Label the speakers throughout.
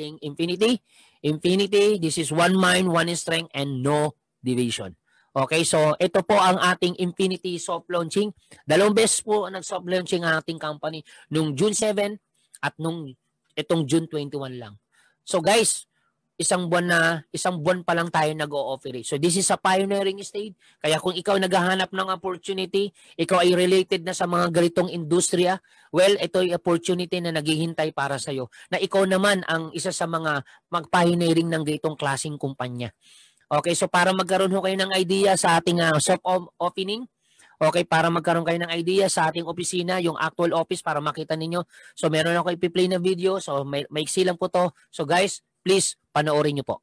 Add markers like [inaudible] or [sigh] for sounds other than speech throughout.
Speaker 1: ating infinity. Infinity, this is one mind, one strength, and no division. Okay, so ito po ang ating Infinity soft launching. Dalawang beses po nag-soft launching ang ating company nung June 7 at nung itong June 21 lang. So guys, isang buwan na isang buwan pa lang tayo nag-o-offer. So this is a pioneering stage. Kaya kung ikaw naghahanap ng opportunity, ikaw ay related na sa mga ganitong industriya, well, ito ay opportunity na naghihintay para sa iyo. Na ikaw naman ang isa sa mga mag-pioneering ng ganitong klasing kumpanya. Okay, so para magkaroon ho kayo ng idea sa ating uh, soft opening, Okay, para magkaroon kayo ng idea sa ating opisina, yung actual office para makita ninyo. So meron ako ipi-play na video. So may may lang po to. So guys, please panoorin nyo po.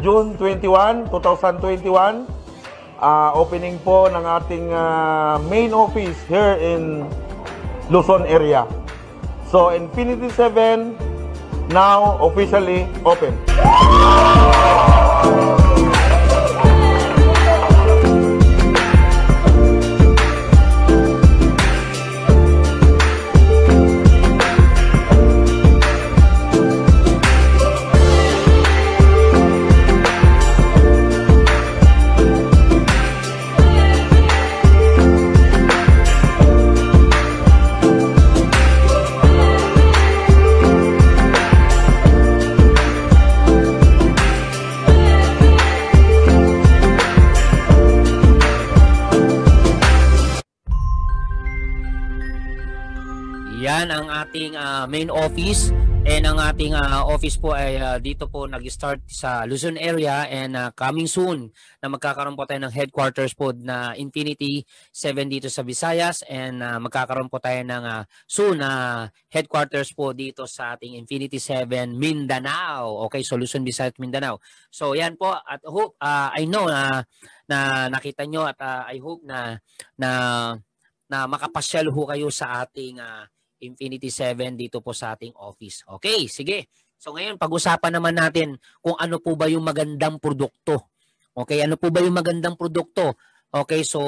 Speaker 1: June 21, 2021. Uh, opening po ng ating uh, main office here in Luzon area. So Infinity 7 now officially open. main office and ang ating uh, office po ay uh, dito po nag-start sa Luzon area and uh, coming soon na magkakaroon po tayo ng headquarters po na Infinity 7 dito sa Visayas and uh, magkakaroon po tayo ng uh, soon na uh, headquarters po dito sa ating Infinity 7 Mindanao. Okay, so Luzon, Visayas, Mindanao. So yan po at hope uh, I know na na nakita nyo at uh, I hope na na na makapasyal ho kayo sa ating uh, Infinity 7 dito po sa ating office. Okay, sige. So ngayon, pag-usapan naman natin kung ano po ba yung magandang produkto. Okay, ano po ba yung magandang produkto? Okay, so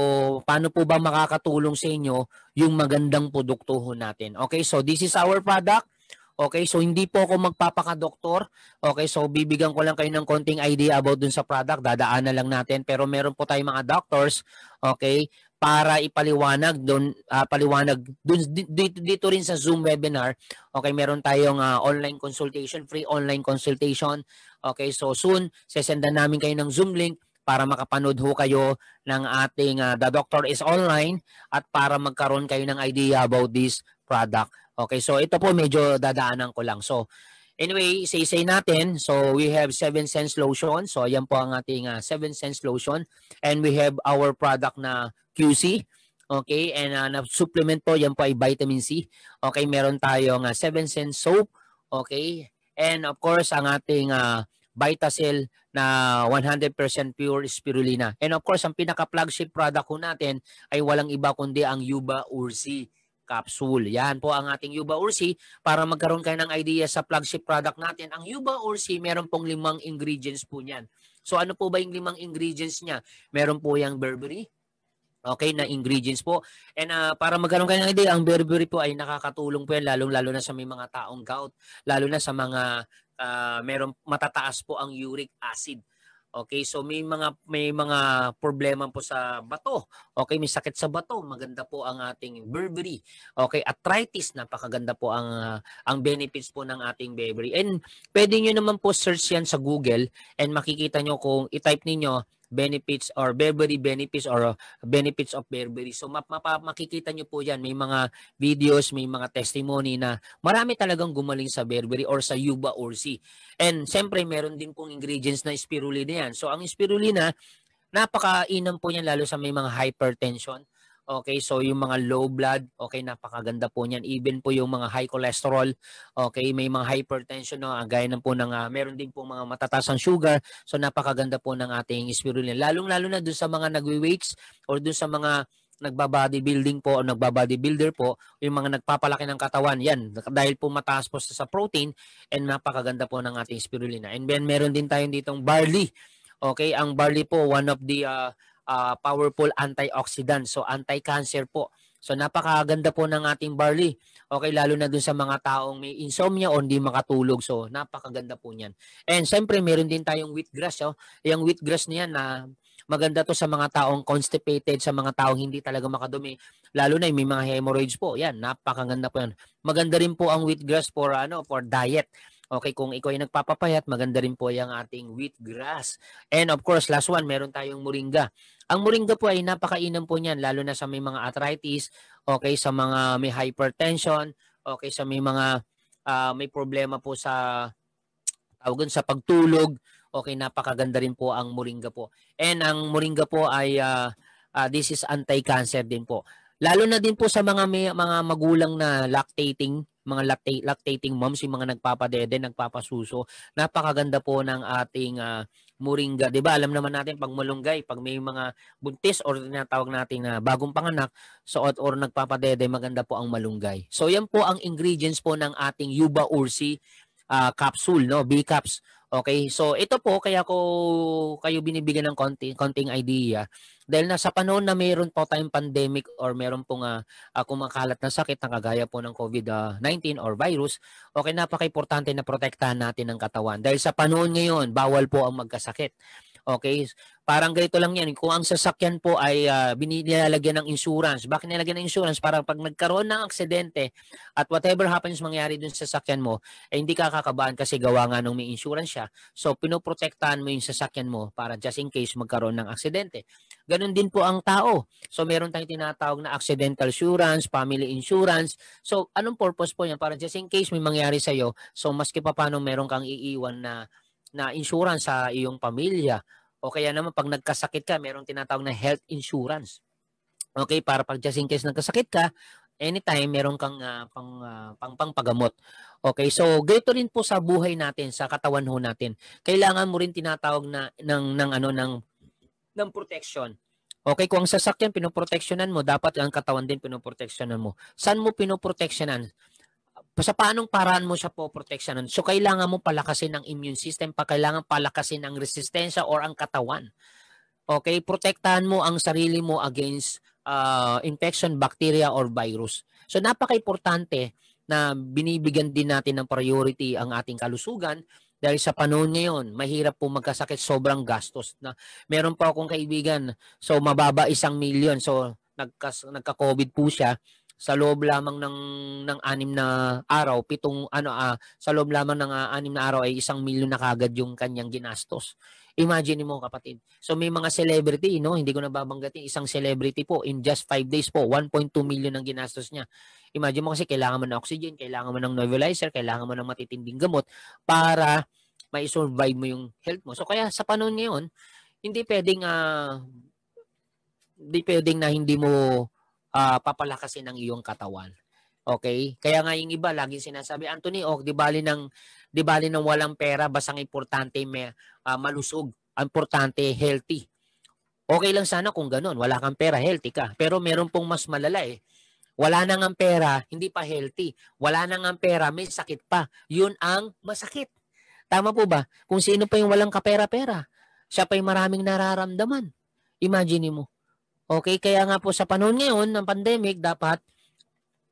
Speaker 1: paano po ba makakatulong sa inyo yung magandang produkto natin? Okay, so this is our product. Okay, so hindi po ako magpapaka magpapakadoktor. Okay, so bibigyan ko lang kayo ng konting idea about dun sa product. Dadaanan lang natin. Pero meron po tayong mga doctors, okay, para ipaliwanag doon uh, ah, paliwanag dun, dito, dito rin sa Zoom webinar. Okay, meron tayong uh, online consultation, free online consultation. Okay, so soon sesendan namin kayo ng Zoom link para makapanood ho kayo ng ating uh, The Doctor is Online at para magkaroon kayo ng idea about this product. Okay, so ito po medyo dadaanan ko lang. So Anyway, isa-isay natin. So, we have 7 Sense Lotion. So, ayan po ang ating uh, 7 Sense Lotion. And we have our product na QC. Okay, and uh, na-supplement po, yan po ay vitamin C. Okay, meron tayong uh, 7 cent soap. Okay, and of course, ang ating uh, Vitacell na 100% pure spirulina. And of course, ang pinaka-flagship product ko natin ay walang iba kundi ang Yuba Ursi capsule. Yan po ang ating Yuba Ursi. Para magkaroon kayo ng idea sa flagship product natin, ang Yuba Ursi meron pong limang ingredients po niyan. So ano po ba yung limang ingredients niya? Meron po yung berberry, Okay, na ingredients po. And uh, para magkaroon kayo ng idea, ang berberry po ay nakakatulong po yan, lalong-lalo na sa may mga taong gout, lalo na sa mga uh, ah, meron matataas po ang uric acid. Okay, so may mga may mga problema po sa bato Okay, may sakit sa bato, maganda po ang ating Burberry. Okay, arthritis, napakaganda po ang uh, ang benefits po ng ating Burberry. And pwede niyo naman po search yan sa Google and makikita niyo kung i-type niyo benefits or Burberry benefits or ah, benefits of Burberry. So map map makikita nyo po yan. May mga videos, may mga testimony na marami talagang gumaling sa Burberry or sa Yuba Orsi. And siyempre meron din pong ingredients na spirulina yan. So ang spirulina, Napakainam po niyan lalo sa may mga hypertension. Okay, so yung mga low blood, okay, napakaganda po niyan. Even po yung mga high cholesterol, okay, may mga hypertension, no, ah, gaya na po ng, uh, meron din po mga matataas ang sugar. So napakaganda po ng ating spirulina. Lalong-lalo na dun sa mga nagwi-weights or dun sa mga nagba-bodybuilding po o nagba-bodybuilder po, yung mga nagpapalaki ng katawan, yan, dahil po mataas po sa protein and napakaganda po ng ating spirulina. And then meron din tayong ditong barley. Okay, ang barley po one of the uh, uh, powerful antioxidant. So anti-cancer po. So napakaganda po ng ating barley. Okay, lalo na dun sa mga taong may insomnia o hindi makatulog. So napakaganda po niyan. And siyempre meron din tayong wheatgrass. Oh. Yung wheatgrass niyan na maganda to sa mga taong constipated, sa mga taong hindi talaga makadumi. Lalo na may mga hemorrhoids po. Yan, napakaganda po yan. Maganda rin po ang wheatgrass for, ano, for diet. Okay, kung ikaw ay nagpapapayat, maganda rin po ay ating wheat grass. And of course, last one, meron tayong moringa. Ang moringa po ay napakainam po niyan, lalo na sa may mga arthritis, okay, sa mga may hypertension, okay, sa may mga uh, may problema po sa tawag sa pagtulog, okay, napakaganda rin po ang moringa po. And ang moringa po ay uh, uh, this is anti-cancer din po. Lalo na din po sa mga may, mga magulang na lactating, mga lactate, lactating moms, yung mga nagpapadede, nagpapasuso. Napakaganda po ng ating uh, moringa. 'Di ba? Alam naman natin pag malunggay, pag may mga buntis or tinatawag natin na uh, bagong panganak, suot or nagpapadede, maganda po ang malunggay. So 'yan po ang ingredients po ng ating yuba ursi uh, capsule, no? B-caps. Okay, so ito po kaya ko kayo binibigyan ng konti, konting idea dahil nasa panahon na mayroon po tayong pandemic or meron pong uh, uh, kumakalat na sakit na kagaya po ng COVID-19 or virus, okay, napaka-importante na protektahan natin ang katawan. Dahil sa panahon ngayon, bawal po ang magkasakit. Okay? Parang ganito lang yan. Kung ang sasakyan po ay uh, ah, binilalagyan ng insurance, bakit nilalagyan ng insurance? Para pag nagkaroon ng aksidente at whatever happens mangyari dun sa sasakyan mo, eh, hindi ka kakabahan kasi gawa nga nung may insurance siya. So, pinoprotektahan mo yung sasakyan mo para just in case magkaroon ng aksidente. Ganon din po ang tao. So, meron tayong tinatawag na accidental insurance, family insurance. So, anong purpose po yan? Para just in case may mangyari sa'yo, so maski pa paano meron kang iiwan na na insurance sa iyong pamilya o kaya naman pag nagkasakit ka, merong tinatawag na health insurance. Okay, para pag just in case nagkasakit ka, anytime meron kang uh, pang, uh, pang pangpagamot. Okay, so ganito rin po sa buhay natin, sa katawan ho natin. Kailangan mo rin tinatawag na ng ng ano ng ng protection. Okay, kung ang sasakyan pinoproteksyonan mo, dapat ang katawan din pinoproteksyonan mo. Saan mo pinoproteksyonan? sa paanong paraan mo siya po poproteksyonan? So, kailangan mo palakasin ang immune system, pa kailangan palakasin ang resistensya or ang katawan. Okay? Protektahan mo ang sarili mo against uh, infection, bacteria, or virus. So, napaka-importante na binibigyan din natin ng priority ang ating kalusugan dahil sa panahon ngayon, mahirap po magkasakit, sobrang gastos. Na, meron pa akong kaibigan, so mababa isang million, So, nagka, nagka-COVID po siya sa loob lamang ng ng anim na araw, pitong ano uh, sa loob lamang ng uh, anim na araw ay isang milyon na kagad yung kanyang ginastos. Imagine mo kapatid. So may mga celebrity, no? Hindi ko na babanggatin isang celebrity po in just 5 days po, 1.2 million ang ginastos niya. Imagine mo kasi kailangan mo ng oxygen, kailangan mo ng nebulizer, kailangan mo ng matitinding gamot para mai-survive mo yung health mo. So kaya sa panahon ngayon, hindi pwedeng uh, hindi pwedeng na hindi mo uh, papalakasin ang iyong katawan. Okay? Kaya nga yung iba lagi sinasabi, Anthony, oh, di bali nang di bali nang walang pera, basang importante may uh, malusog, importante healthy. Okay lang sana kung ganun. wala kang pera, healthy ka. Pero meron pong mas malala eh. Wala nang ang pera, hindi pa healthy. Wala nang ang pera, may sakit pa. Yun ang masakit. Tama po ba? Kung sino pa yung walang kapera-pera, siya pa yung maraming nararamdaman. Imagine mo. Okay, kaya nga po sa panahon ngayon ng pandemic, dapat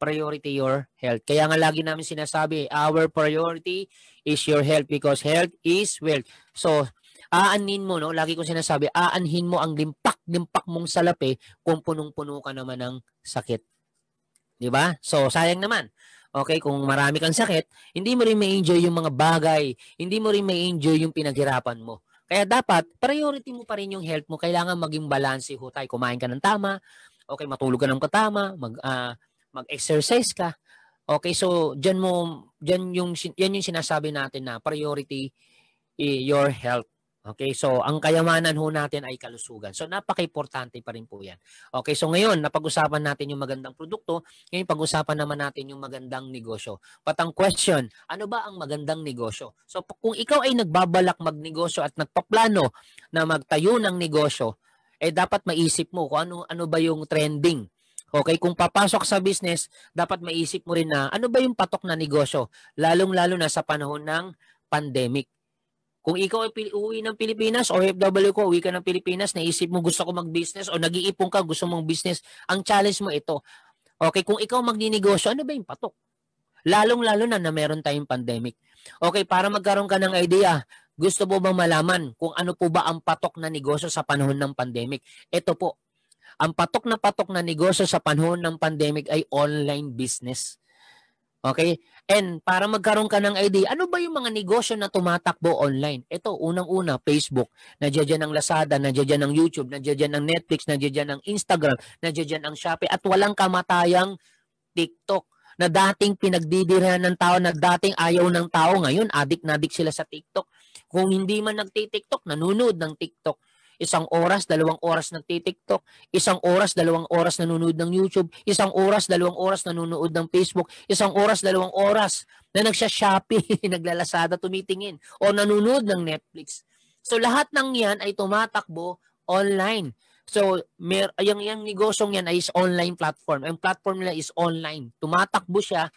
Speaker 1: priority your health. Kaya nga lagi namin sinasabi, our priority is your health because health is wealth. So, aanin mo, no? lagi kong sinasabi, aanhin mo ang limpak-limpak mong salapi kung punong-puno ka naman ng sakit. Di ba? So, sayang naman. Okay, kung marami kang sakit, hindi mo rin ma-enjoy yung mga bagay, hindi mo rin ma-enjoy yung pinaghirapan mo. Kaya dapat, priority mo pa rin yung health mo. Kailangan maging balanse ho tayo. Kumain ka ng tama, okay, matulog ka ng katama, mag, uh, mag-exercise ka. Okay, so dyan mo, dyan yung, yan yung sinasabi natin na priority eh, your health. Okay, so ang kayamanan ho natin ay kalusugan. So napaka-importante pa rin po 'yan. Okay, so ngayon napag-usapan natin yung magandang produkto, ngayon pag-usapan naman natin yung magandang negosyo. Patang question, ano ba ang magandang negosyo? So kung ikaw ay nagbabalak magnegosyo at nagpaplano na magtayo ng negosyo, eh dapat maisip mo kung ano ano ba yung trending. Okay, kung papasok sa business, dapat maisip mo rin na ano ba yung patok na negosyo, lalong-lalo na sa panahon ng pandemic. Kung ikaw ay uuwi ng Pilipinas, OFW ko, uwi ka ng Pilipinas, naisip mo gusto ko mag-business o nag-iipon ka, gusto mong business, ang challenge mo ito. Okay, kung ikaw magninegosyo, ano ba yung patok? Lalong-lalo na na meron tayong pandemic. Okay, para magkaroon ka ng idea, gusto po bang malaman kung ano po ba ang patok na negosyo sa panahon ng pandemic? Ito po, ang patok na patok na negosyo sa panahon ng pandemic ay online business. Okay? And para magkaroon ka ng idea, ano ba yung mga negosyo na tumatakbo online? Ito, unang-una, Facebook. Nandiyan dyan ang Lazada, nandiyan dyan ang YouTube, nandiyan dyan ang Netflix, nandiyan dyan ang Instagram, nandiyan dyan ang Shopee, at walang kamatayang TikTok na dating pinagdidirahan ng tao, na dating ayaw ng tao, ngayon adik-nadik sila sa TikTok. Kung hindi man nagti-TikTok, nanonood ng TikTok isang oras, dalawang oras ng TikTok, isang oras, dalawang oras nanonood ng YouTube, isang oras, dalawang oras nanonood ng Facebook, isang oras, dalawang oras na nagsha shopee [laughs] naglalasada, tumitingin, o nanonood ng Netflix. So lahat ng yan ay tumatakbo online. So, mer yung, yung negosyong yan ay is online platform. Ang platform nila is online. Tumatakbo siya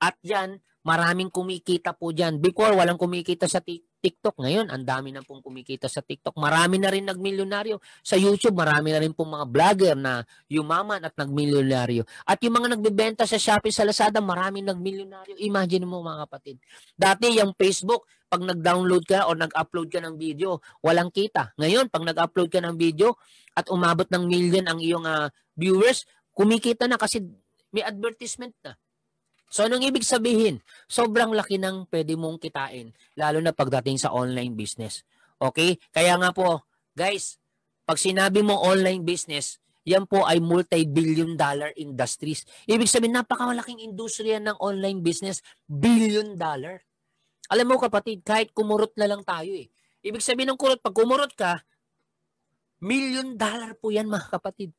Speaker 1: at yan, maraming kumikita po dyan. Before, walang kumikita sa TikTok TikTok ngayon, ang dami na pong kumikita sa TikTok. Marami na rin nagmilyonaryo. Sa YouTube, marami na rin pong mga vlogger na yumaman at nagmilyonaryo. At yung mga nagbebenta sa Shopee, sa Lazada, marami nagmilyonaryo. Imagine mo mga kapatid. Dati yung Facebook, pag nag-download ka o nag-upload ka ng video, walang kita. Ngayon, pag nag-upload ka ng video at umabot ng million ang iyong uh, viewers, kumikita na kasi may advertisement na. So anong ibig sabihin? Sobrang laki ng pwede mong kitain lalo na pagdating sa online business. Okay? Kaya nga po, guys, pag sinabi mo online business, yan po ay multi-billion dollar industries. Ibig sabihin, napakamalaking industriya ng online business, billion dollar. Alam mo kapatid, kahit kumurot na lang tayo eh. Ibig sabihin ng kurot, pag kumurot ka, million dollar po yan mga kapatid.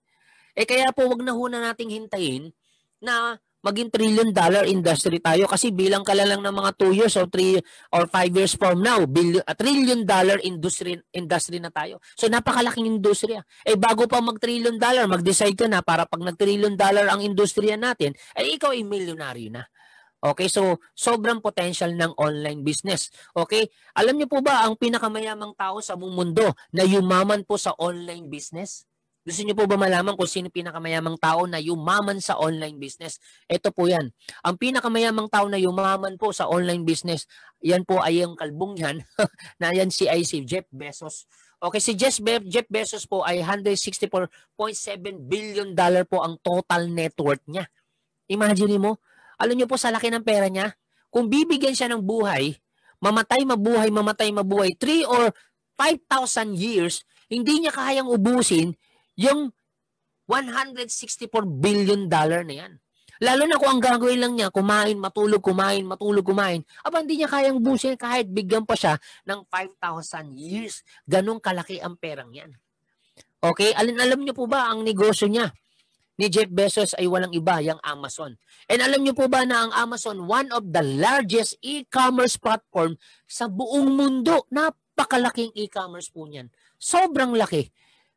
Speaker 1: Eh kaya po wag na huna nating hintayin na maging trillion dollar industry tayo kasi bilang kala lang ng mga 2 years or 3 or 5 years from now, billion, a ah, trillion dollar industry industry na tayo. So napakalaking industriya. Eh bago pa mag trillion dollar, mag-decide ka na para pag nag trillion dollar ang industriya natin, eh ikaw ay milyonaryo na. Okay, so sobrang potential ng online business. Okay? Alam niyo po ba ang pinakamayamang tao sa buong mundo na yumaman po sa online business? Gusto niyo po ba malaman kung sino pinakamayamang tao na yumaman sa online business? Ito po yan. Ang pinakamayamang tao na yumaman po sa online business, yan po ay yung kalbong yan, [laughs] na yan si IC, Jeff Bezos. Okay, si Jeff, Be- Jeff Bezos po ay 164.7 billion dollar po ang total net worth niya. Imagine mo, alam niyo po sa laki ng pera niya, kung bibigyan siya ng buhay, mamatay, mabuhay, mamatay, mabuhay, 3 or 5,000 years, hindi niya kayang ubusin yung 164 billion dollar na yan. Lalo na kung ang gagawin lang niya, kumain, matulog, kumain, matulog, kumain. Aba, hindi niya kayang busin kahit bigyan pa siya ng 5,000 years. Ganong kalaki ang perang yan. Okay? Alin, alam niyo po ba ang negosyo niya? Ni Jeff Bezos ay walang iba, yung Amazon. And alam niyo po ba na ang Amazon, one of the largest e-commerce platform sa buong mundo. Napakalaking e-commerce po niyan. Sobrang laki.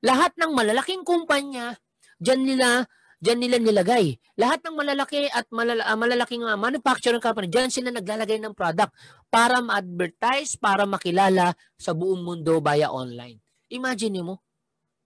Speaker 1: Lahat ng malalaking kumpanya, dyan nila, dyan nila nilagay. Lahat ng malalaki at malala, ah, malalaking uh, manufacturing company, dyan sila naglalagay ng product para ma-advertise, para makilala sa buong mundo via online. Imagine mo,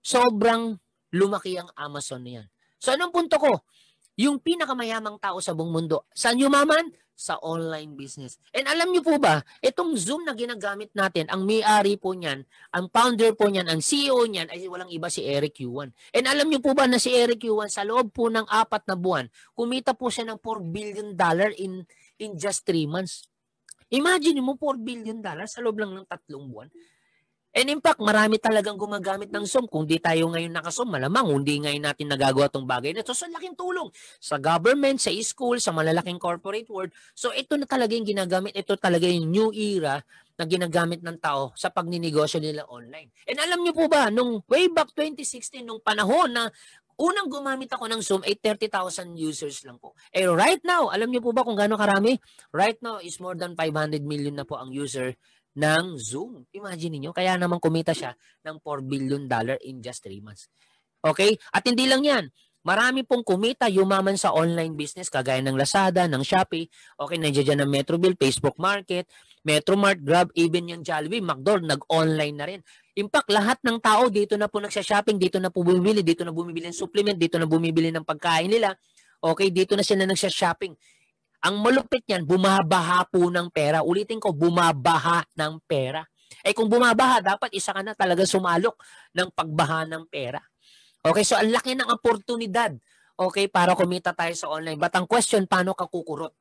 Speaker 1: sobrang lumaki ang Amazon niyan. So anong punto ko? Yung pinakamayamang tao sa buong mundo, saan yumaman? sa online business. And alam niyo po ba, itong Zoom na ginagamit natin, ang may-ari po niyan, ang founder po niyan, ang CEO niyan, ay walang iba si Eric Yuan. And alam niyo po ba na si Eric Yuan, sa loob po ng apat na buwan, kumita po siya ng 4 billion dollar in, in just 3 months. Imagine mo, 4 billion dollar sa loob lang ng tatlong buwan. And in fact, marami talagang gumagamit ng Zoom. Kung di tayo ngayon nakasom, malamang hindi ngayon natin nagagawa itong bagay na ito. So, laking tulong sa government, sa school, sa malalaking corporate world. So, ito na talaga yung ginagamit. Ito talaga yung new era na ginagamit ng tao sa pagninegosyo nila online. And alam niyo po ba, nung way back 2016, nung panahon na unang gumamit ako ng Zoom ay 30,000 users lang po. Eh right now, alam niyo po ba kung gaano karami? Right now is more than 500 million na po ang user ng Zoom. Imagine niyo kaya naman kumita siya ng 4 billion dollar in just 3 months. Okay? At hindi lang 'yan. Marami pong kumita, yumaman sa online business kagaya ng Lazada, ng Shopee, okay, nandiyan ang Metrobill, Facebook Market, Metromart, Grab, even yung Jollibee, McDonald's, nag-online na rin. In fact, lahat ng tao dito na po nagsha-shopping, dito na po bumibili, dito na bumibili ng supplement, dito na bumibili ng pagkain nila. Okay, dito na sila nagsha-shopping. Ang malupit niyan, bumabaha po ng pera. Ulitin ko, bumabaha ng pera. Eh kung bumabaha, dapat isa ka na talaga sumalok ng pagbaha ng pera. Okay, so ang laki ng oportunidad okay, para kumita tayo sa online. But ang question, paano ka kukurot?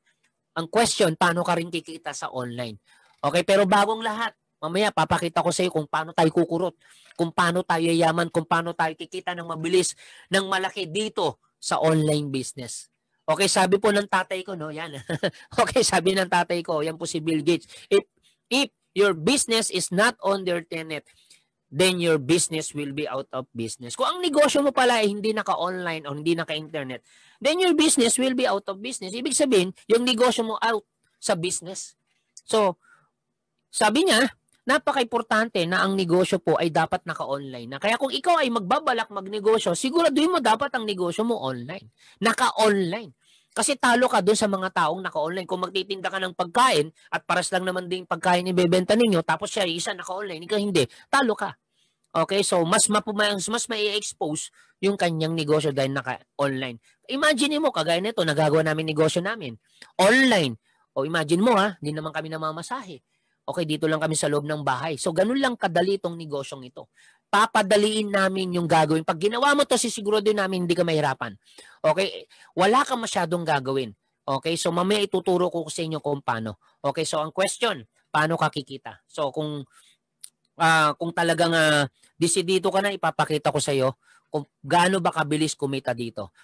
Speaker 1: Ang question, paano ka rin kikita sa online? Okay, pero bagong lahat, mamaya papakita ko sa iyo kung paano tayo kukurot, kung paano tayo yaman, kung paano tayo kikita ng mabilis, ng malaki dito sa online business. Okay, sabi po ng tatay ko, no? Yan. [laughs] okay, sabi ng tatay ko, yan po si Bill Gates. If, if your business is not on their tenet, then your business will be out of business. Kung ang negosyo mo pala ay hindi naka-online o hindi naka-internet, then your business will be out of business. Ibig sabihin, yung negosyo mo out sa business. So, sabi niya, napaka-importante na ang negosyo po ay dapat naka-online na. Kaya kung ikaw ay magbabalak magnegosyo, siguraduhin mo dapat ang negosyo mo online. Naka-online. Kasi talo ka doon sa mga taong naka-online. Kung magtitinda ka ng pagkain at paras lang naman din pagkain bebenta ninyo, tapos siya isa naka-online, ikaw hindi, talo ka. Okay, so mas mapumayang, mas mai-expose yung kanyang negosyo dahil naka-online. Imagine mo, kagaya nito, nagagawa namin negosyo namin. Online. O imagine mo ha, hindi naman kami namamasahe. Okay, dito lang kami sa loob ng bahay. So, ganun lang kadali itong negosyong ito papadaliin namin yung gagawin. Pag ginawa mo to, sisiguro din namin hindi ka mahirapan. Okay? Wala kang masyadong gagawin. Okay? So mamaya ituturo ko sa inyo kung paano. Okay? So ang question, paano ka kikita? So kung uh, kung talagang uh, ah, disidido ka na, ipapakita ko sa iyo kung gaano ba kabilis kumita dito.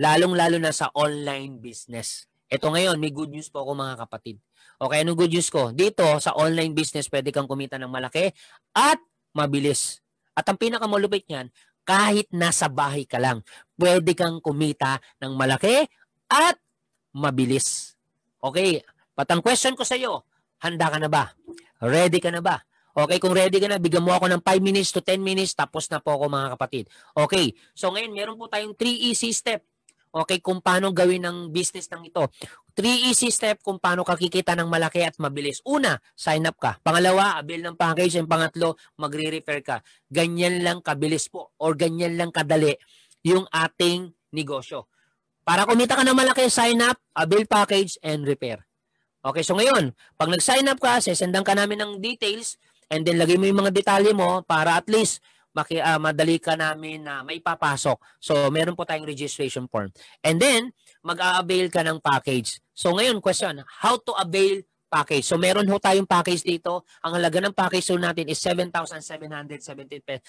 Speaker 1: Lalong-lalo na sa online business. Ito ngayon, may good news po ako mga kapatid. Okay, anong good news ko? Dito, sa online business, pwede kang kumita ng malaki at mabilis. At ang pinakamalupit niyan, kahit nasa bahay ka lang, pwede kang kumita ng malaki at mabilis. Okay, patang question ko sa iyo, handa ka na ba? Ready ka na ba? Okay, kung ready ka na, bigyan mo ako ng 5 minutes to 10 minutes, tapos na po ako mga kapatid. Okay, so ngayon meron po tayong 3 easy step. Okay, kung paano gawin ng business ng ito. Three easy step kung paano kakikita ng malaki at mabilis. Una, sign up ka. Pangalawa, avail ng package. And pangatlo, magre-refer ka. Ganyan lang kabilis po or ganyan lang kadali yung ating negosyo. Para kumita ka ng malaki, sign up, avail package, and repair. Okay, so ngayon, pag nag-sign up ka, sesendan ka namin ng details and then lagay mo yung mga detalye mo para at least maki, uh, madali ka namin na uh, maipapasok. So, meron po tayong registration form. And then, mag-a-avail ka ng package. So ngayon, question, how to avail package. So meron ho tayong package dito. Ang halaga ng package ho natin is 7,777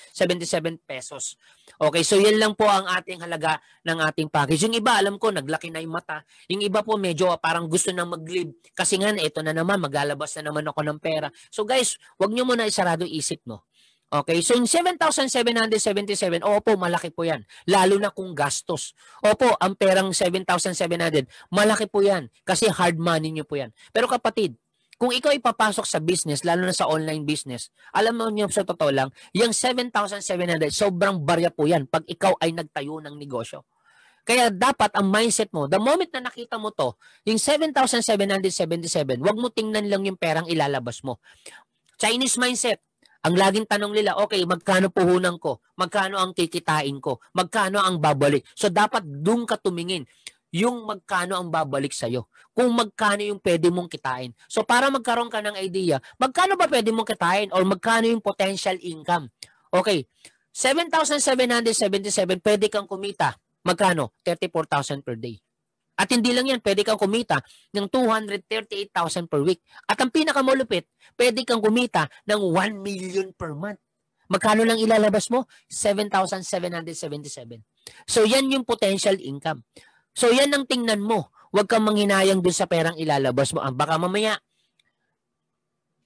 Speaker 1: pesos. Okay, so yan lang po ang ating halaga ng ating package. Yung iba, alam ko, naglaki na yung mata. Yung iba po, medyo parang gusto nang mag-live. Kasi nga, ito na naman, maglalabas na naman ako ng pera. So guys, wag nyo muna isarado isip, no? Okay, so yung 7,777, opo, malaki po yan. Lalo na kung gastos. Opo, ang perang 7,700, malaki po yan. Kasi hard money nyo po yan. Pero kapatid, kung ikaw ipapasok sa business, lalo na sa online business, alam mo nyo sa totoo lang, yung 7,700, sobrang barya po yan pag ikaw ay nagtayo ng negosyo. Kaya dapat ang mindset mo, the moment na nakita mo to, yung 7,777, wag mo tingnan lang yung perang ilalabas mo. Chinese mindset, ang laging tanong nila, okay, magkano puhunan ko? Magkano ang kikitain ko? Magkano ang babalik? So dapat doon ka tumingin yung magkano ang babalik sa'yo. Kung magkano yung pwede mong kitain. So para magkaroon ka ng idea, magkano ba pwede mong kitain or magkano yung potential income? Okay, 7,777 pwede kang kumita. Magkano? 34,000 per day. At hindi lang yan, pwede kang kumita ng 238,000 per week. At ang pinakamalupit, pwede kang kumita ng 1 million per month. Magkano lang ilalabas mo? 7,777. So yan yung potential income. So yan ang tingnan mo. Huwag kang manghinayang dun sa perang ilalabas mo. Ah, baka mamaya,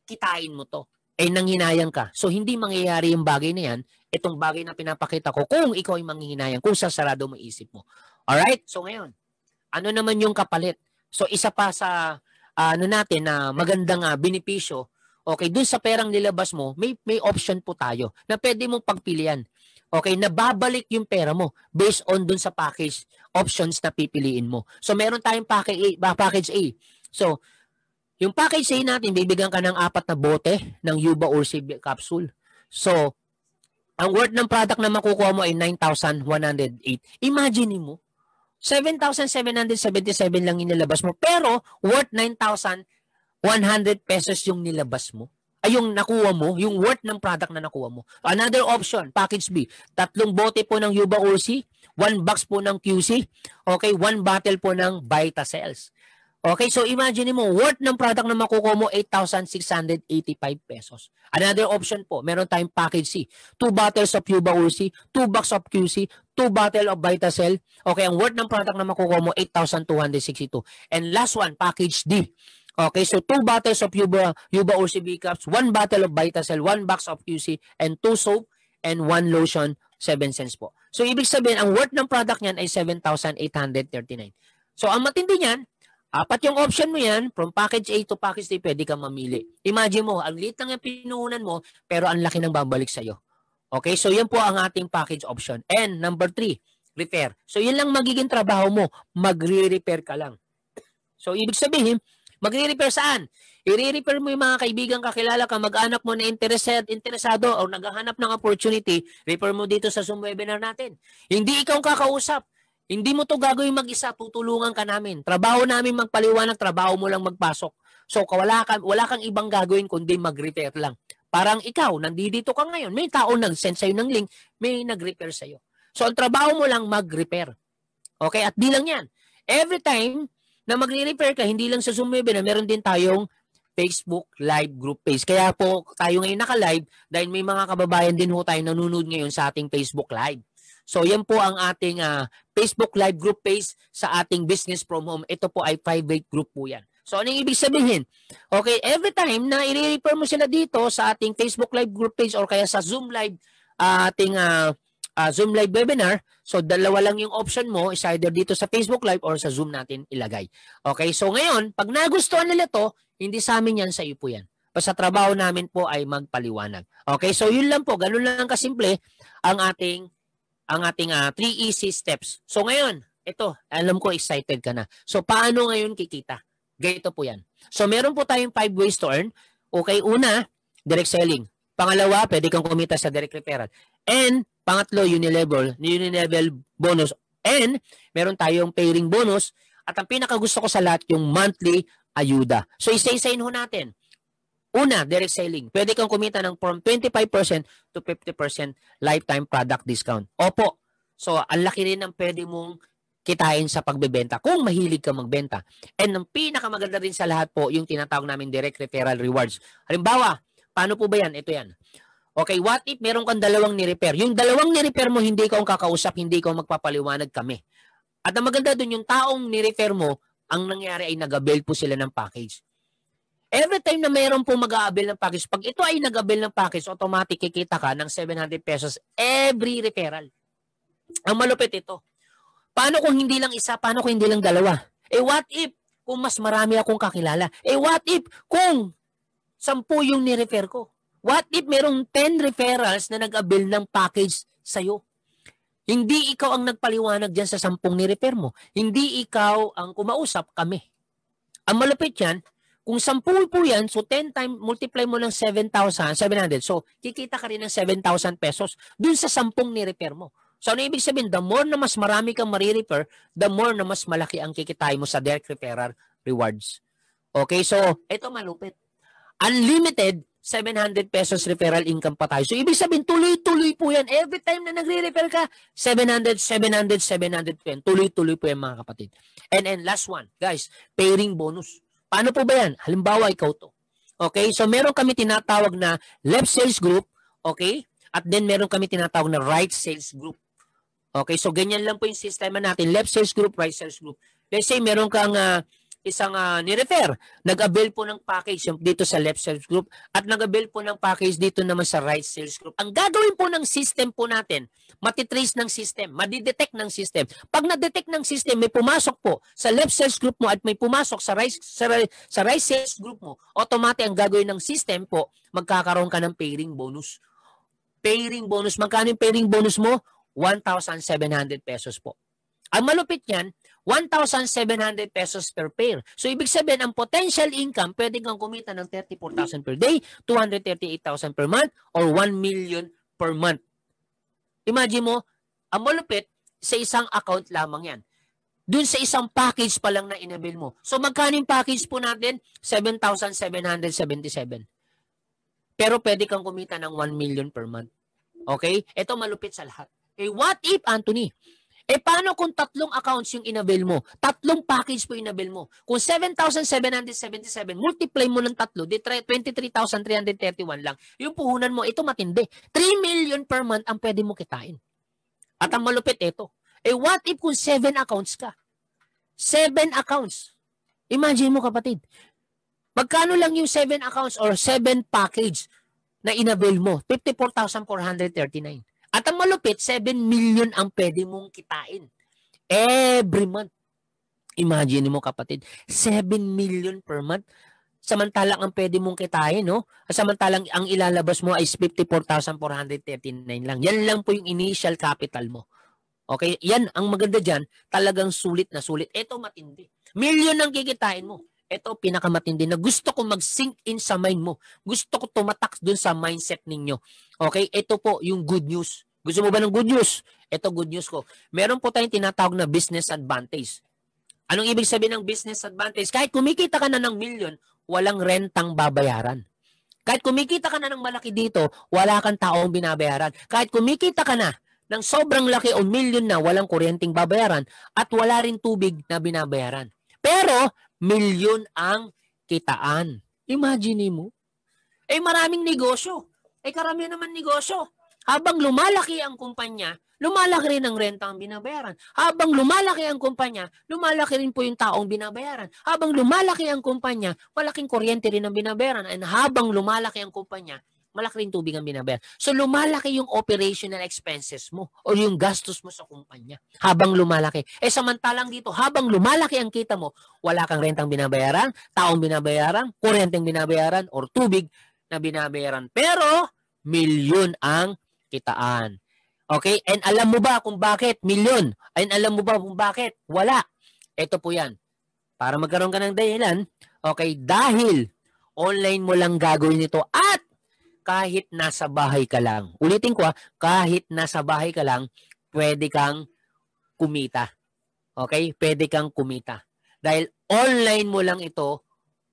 Speaker 1: kitain mo to. Eh, nanghinayang ka. So, hindi mangyayari yung bagay na yan. Itong bagay na pinapakita ko kung ikaw ay manghinayang, kung sasarado mo isip mo. Alright? So, ngayon, ano naman yung kapalit. So isa pa sa uh, ano natin na magandang uh, benepisyo, okay, dun sa perang nilabas mo, may may option po tayo na pwede mong pagpilian. Okay, nababalik yung pera mo based on dun sa package options na pipiliin mo. So meron tayong package A, package A. So yung package A natin, bibigyan ka ng apat na bote ng Yuba or CB capsule. So, ang worth ng product na makukuha mo ay 9,108. Imagine mo, 7,777 lang inilabas mo. Pero, worth 9,100 pesos yung nilabas mo. Ay, yung nakuha mo, yung worth ng product na nakuha mo. Another option, package B. Tatlong bote po ng Yuba Ursi, one box po ng QC, okay, one bottle po ng Vita Cells. Okay, so imagine mo, worth ng product na makukuha mo, 8,685 pesos. Another option po, meron tayong package C. Two bottles of Cuba Ursi, two box of QC, two bottle of Vitacel. Okay, ang worth ng product na makukuha mo, 8,262. And last one, package D. Okay, so two bottles of Yuba, Yuba OCB cups, one bottle of Vitacel, one box of QC, and two soap, and one lotion, 7 cents po. So, ibig sabihin, ang worth ng product niyan ay 7,839. So, ang matindi niyan, Apat yung option mo yan, from package A to package D, pwede kang mamili. Imagine mo, ang liit lang yung pinuhunan mo, pero ang laki ng babalik sa'yo. Okay, so yan po ang ating package option. And number three, repair. So yun lang magiging trabaho mo, magre-repair ka lang. So ibig sabihin, magre-repair saan? I-repair mo yung mga kaibigan, kakilala ka, mag-anak mo na interested, interesado o naghahanap ng opportunity, refer mo dito sa Zoom webinar natin. Hindi ikaw ang kakausap. Hindi mo to gagawin mag-isa, tutulungan ka namin. Trabaho namin magpaliwanag, trabaho mo lang magpasok. So wala, ka, wala kang ibang gagawin kundi mag-repair lang. Parang ikaw, nandito ka ngayon, may tao nag-send sa'yo ng link, may nag-repair sa'yo. So ang trabaho mo lang mag-repair. Okay? At di lang yan. Every time na magre-repair ka, hindi lang sa Zoom webinar, meron din tayong Facebook live group page. Kaya po tayo ngayon naka-live dahil may mga kababayan din ho tayo nanonood ngayon sa ating Facebook live. So yan po ang ating uh, Facebook Live group page sa ating Business From Home. Ito po ay private group po yan. So anong ibig sabihin? Okay, every time na i-refer mo sila dito sa ating Facebook Live group page or kaya sa Zoom Live uh, ating uh, uh, Zoom Live webinar, so dalawa lang yung option mo, is either dito sa Facebook Live or sa Zoom natin ilagay. Okay, so ngayon, pag nagustuhan nila to, hindi sa amin yan, sa iyo po yan sa trabaho namin po ay magpaliwanag. Okay, so yun lang po, ganun lang kasimple ang ating ang ating uh, three easy steps. So ngayon, ito, alam ko excited ka na. So paano ngayon kikita? Gayto po yan. So meron po tayong five ways to earn. Okay, una, direct selling. Pangalawa, pwede kang kumita sa direct referral. And pangatlo, unilevel, unilevel bonus. And meron tayong pairing bonus. At ang pinakagusto ko sa lahat, yung monthly ayuda. So isa-isayin ho natin. Una, direct selling. Pwede kang kumita ng from 25% to 50% lifetime product discount. Opo. So, ang laki rin ng pwede mong kitain sa pagbebenta kung mahilig ka magbenta. And ang pinakamaganda rin sa lahat po, yung tinatawag namin direct referral rewards. Halimbawa, paano po ba yan? Ito yan. Okay, what if meron kang dalawang ni-repair? Yung dalawang ni-repair mo, hindi ka ang kakausap, hindi ka magpapaliwanag kami. At ang maganda doon, yung taong ni-refer mo, ang nangyari ay nag-avail po sila ng package. Every time na mayroon po mag-a-avail ng package, pag ito ay nag-avail ng package, automatic kikita ka ng 700 pesos every referral. Ang malupit ito. Paano kung hindi lang isa? Paano kung hindi lang dalawa? Eh what if kung mas marami akong kakilala? Eh what if kung 10 yung nirefer ko? What if merong 10 referrals na nag-avail ng package sa'yo? Hindi ikaw ang nagpaliwanag dyan sa sampung nirefer mo. Hindi ikaw ang kumausap kami. Ang malupit yan, kung 10 po yan, so 10 times, multiply mo ng 7,000, 700. So, kikita ka rin ng 7,000 pesos dun sa 10 ni-repair mo. So, ano ibig sabihin? The more na mas marami kang marirepair, the more na mas malaki ang kikitay mo sa direct repairer rewards. Okay, so, ito malupit. Unlimited, 700 pesos referral income pa tayo. So, ibig sabihin, tuloy-tuloy po yan. Every time na nagre-refer ka, 700, 700, 700 po yan. Tuloy-tuloy po yan, mga kapatid. And, and last one, guys, pairing bonus. Paano po ba yan? Halimbawa, ikaw to. Okay? So, meron kami tinatawag na left sales group. Okay? At then, meron kami tinatawag na right sales group. Okay? So, ganyan lang po yung sistema natin. Left sales group, right sales group. Let's say, meron kang uh, isang uh, ni-refer. Nag-avail po ng package dito sa left sales group at nag-avail po ng package dito naman sa right sales group. Ang gagawin po ng system po natin, matitrace ng system, madidetect ng system. Pag na-detect ng system, may pumasok po sa left sales group mo at may pumasok sa right, sa, sa right sales group mo, automatic ang gagawin ng system po, magkakaroon ka ng pairing bonus. Pairing bonus, magkano yung pairing bonus mo? 1,700 pesos po. Ang malupit niyan, 1,700 pesos per pair. So, ibig sabihin, ang potential income, pwede kang kumita ng 34,000 per day, 238,000 per month, or 1 million per month. Imagine mo, ang malupit, sa isang account lamang yan. Doon sa isang package pa lang na inabil mo. So, magkano yung package po natin? 7,777. Pero pwede kang kumita ng 1 million per month. Okay? Ito malupit sa lahat. Eh, what if, Anthony, eh paano kung tatlong accounts yung inavail mo? Tatlong package po inavail mo. Kung 7,777, multiply mo ng tatlo, 23,331 lang. Yung puhunan mo, ito matindi. 3 million per month ang pwede mo kitain. At ang malupit ito. Eh what if kung 7 accounts ka? 7 accounts. Imagine mo kapatid. Magkano lang yung 7 accounts or 7 package na inavail mo? 54,439. At ang malupit, 7 million ang pwede mong kitain every month. Imagine mo kapatid, 7 million per month. Samantalang ang pwede mong kitain, no? Samantalang ang ilalabas mo ay 54,439 lang. Yan lang po yung initial capital mo. Okay? Yan, ang maganda dyan, talagang sulit na sulit. Ito matindi. Million ang kikitain mo. Ito pinakamatindi na gusto ko mag-sink in sa mind mo. Gusto ko tumatak doon sa mindset ninyo. Okay? Ito po yung good news. Gusto mo ba ng good news? Ito good news ko. Meron po tayong tinatawag na business advantage. Anong ibig sabihin ng business advantage? Kahit kumikita ka na ng million, walang rentang babayaran. Kahit kumikita ka na ng malaki dito, wala kang taong binabayaran. Kahit kumikita ka na ng sobrang laki o million na walang kuryenteng babayaran at wala rin tubig na binabayaran. Pero milyon ang kitaan. Imagine mo. Eh maraming negosyo. Eh karamihan naman negosyo. Habang lumalaki ang kumpanya,
Speaker 2: lumalaki rin ang renta
Speaker 1: ang binabayaran. Habang lumalaki ang kumpanya, lumalaki rin po yung taong binabayaran. Habang lumalaki ang kumpanya, malaking kuryente rin ang binabayaran. And habang lumalaki ang kumpanya, malaki rin tubig ang binabayaran. So lumalaki yung operational expenses mo o yung gastos mo sa kumpanya habang lumalaki. Eh samantalang dito, habang lumalaki ang kita mo, wala kang rentang binabayaran, taong binabayaran, kurenteng binabayaran, or tubig na binabayaran. Pero milyon ang kitaan. Okay? And alam mo ba kung bakit milyon? And alam mo ba kung bakit? Wala. Ito po yan. Para magkaroon ka ng dahilan, okay, dahil online mo lang gagawin ito at kahit nasa bahay ka lang. Ulitin ko ha, kahit nasa bahay ka lang, pwede kang kumita. Okay? Pwede kang kumita. Dahil online mo lang ito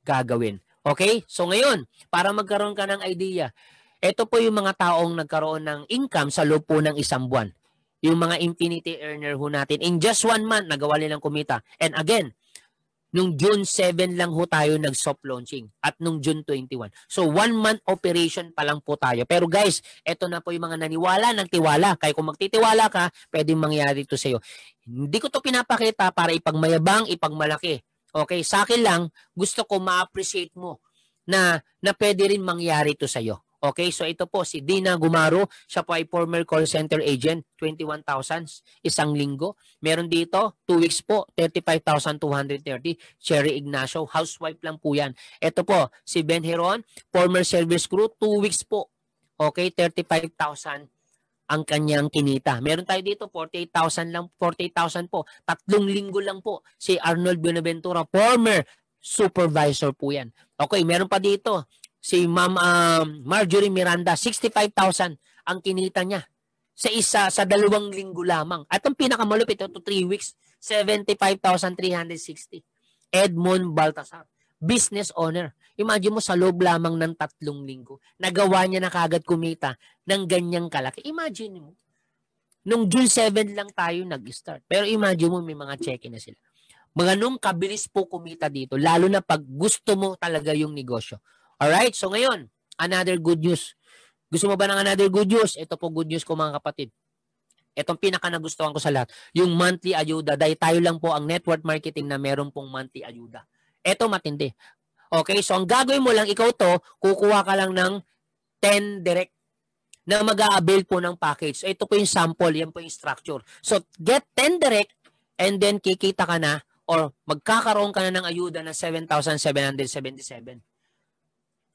Speaker 1: gagawin. Okay? So ngayon, para magkaroon ka ng idea, ito po yung mga taong nagkaroon ng income sa loob po ng isang buwan. Yung mga infinity earner ho natin. In just one month, nagawa nilang kumita. And again, Nung June 7 lang ho tayo nag-soft launching at nung June 21. So one month operation pa lang po tayo. Pero guys, eto na po yung mga naniwala, nagtiwala. Kaya kung magtitiwala ka, pwedeng mangyari ito sa'yo. Hindi ko to pinapakita para ipagmayabang, ipagmalaki. Okay, sa akin lang, gusto ko ma-appreciate mo na, na pwede rin mangyari ito sa'yo. Okay, so ito po si Dina Gumaro, siya po ay former call center agent, 21,000 isang linggo. Meron dito, 2 weeks po, 35,230. Cherry Ignacio, housewife lang po yan. Ito po, si Ben Heron, former service crew, 2 weeks po. Okay, 35,000 ang kanyang kinita. Meron tayo dito, 48,000 lang, 48,000 po. Tatlong linggo lang po si Arnold Buenaventura, former supervisor po yan. Okay, meron pa dito, si Ma'am um, Marjorie Miranda, 65,000 ang kinita niya sa isa sa dalawang linggo lamang. At ang pinakamalupit ito 3 weeks, 75,360. Edmond Baltasar, business owner. Imagine mo sa loob lamang ng tatlong linggo, nagawa niya na kagad kumita ng ganyang kalaki. Imagine mo. Nung June 7 lang tayo nag-start. Pero imagine mo may mga check-in na sila. Mga nung kabilis po kumita dito, lalo na pag gusto mo talaga yung negosyo Alright, so ngayon, another good news. Gusto mo ba ng another good news? Ito po good news ko mga kapatid. Itong pinaka nagustuhan ko sa lahat, yung monthly ayuda. Dahil tayo lang po ang network marketing na meron pong monthly ayuda. Ito matindi. Okay, so ang gagawin mo lang, ikaw to, kukuha ka lang ng 10 direct na mag avail po ng package. So, ito po yung sample, yan po yung structure. So, get 10 direct and then kikita ka na or magkakaroon ka na ng ayuda na 7,777